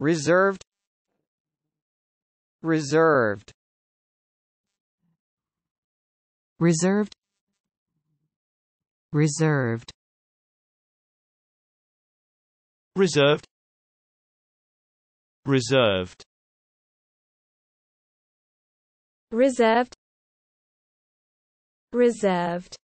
reserved reserved reserved reserved reserved reserved reserved reserved